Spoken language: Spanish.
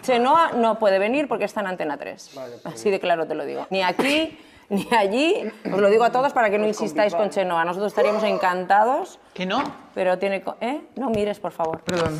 Chenoa no puede venir porque está en Antena 3. Pues Así de claro te lo digo. Ni aquí, ni allí. Os lo digo a todos para que no pues insistáis con Chenoa. Nosotros estaríamos encantados. ¿Que no? Pero tiene... ¿Eh? No mires, por favor. Perdón.